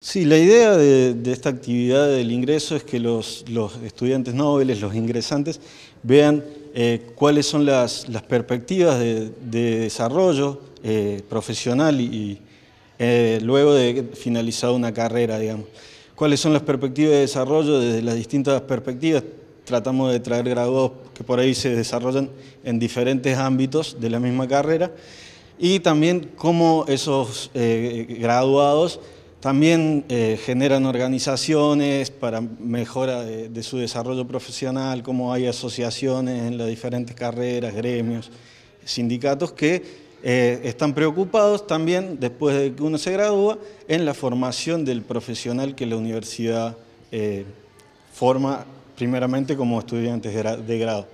Sí, la idea de, esta actividad del ingreso es que los, estudiantes nobles, los ingresantes, vean eh, cuáles son las, perspectivas de, desarrollo eh, profesional y, eh, luego de finalizar una carrera, digamos. Cuáles son las perspectivas de desarrollo desde las distintas perspectivas. Tratamos de traer graduados que por ahí se desarrollan en diferentes ámbitos de la misma carrera y también cómo esos graduados también eh, generan organizaciones para mejora de, su desarrollo profesional, como hay asociaciones en las diferentes carreras, gremios, sindicatos que eh, están preocupados también, después de que uno se gradúa, en la formación del profesional que la universidad eh, forma primeramente como estudiantes de grado.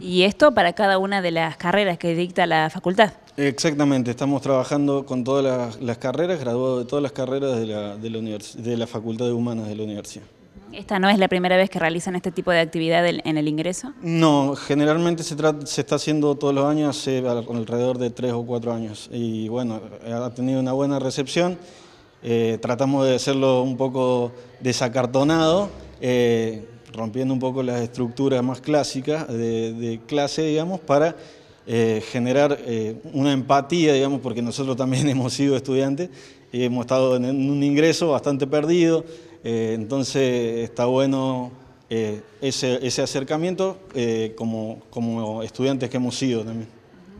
¿Y esto para cada una de las carreras que dicta la facultad? Exactamente, estamos trabajando con todas las, carreras, graduado de todas las carreras de la, Facultad de Humanas de la Universidad. ¿Esta no es la primera vez que realizan este tipo de actividad en el ingreso? No, generalmente se, está haciendo todos los años, hace alrededor de tres o cuatro años. Y bueno, ha tenido una buena recepción. Eh, tratamos de hacerlo un poco desacartonado, eh, rompiendo un poco las estructuras más clásicas de, de clase, digamos, para eh, generar eh, una empatía, digamos, porque nosotros también hemos sido estudiantes y hemos estado en un ingreso bastante perdido, eh, entonces está bueno ese, acercamiento como, estudiantes que hemos sido también.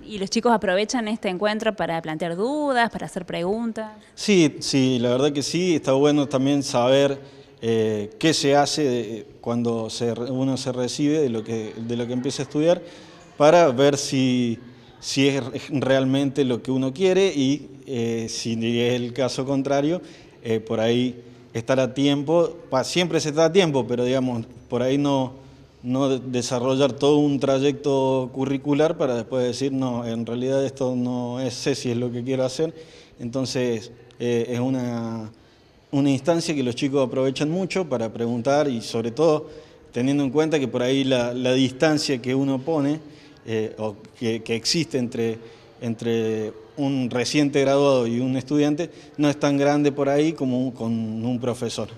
¿Y los chicos aprovechan este encuentro para plantear dudas, para hacer preguntas? Sí, sí, la verdad que sí, está bueno también saber qué se hace cuando uno se recibe de lo, que, de lo que empieza a estudiar, para ver si, es realmente lo que uno quiere y eh, si es el caso contrario, eh, por ahí estar a tiempo, siempre se está a tiempo, pero digamos, por ahí no, desarrollar todo un trayecto curricular para después decir, no, en realidad esto no es, sé si es lo que quiero hacer. Entonces, eh, es una, instancia que los chicos aprovechan mucho para preguntar y sobre todo teniendo en cuenta que por ahí la distancia que uno pone eh, o que, existe entre, un reciente graduado y un estudiante no es tan grande por ahí como con un profesor.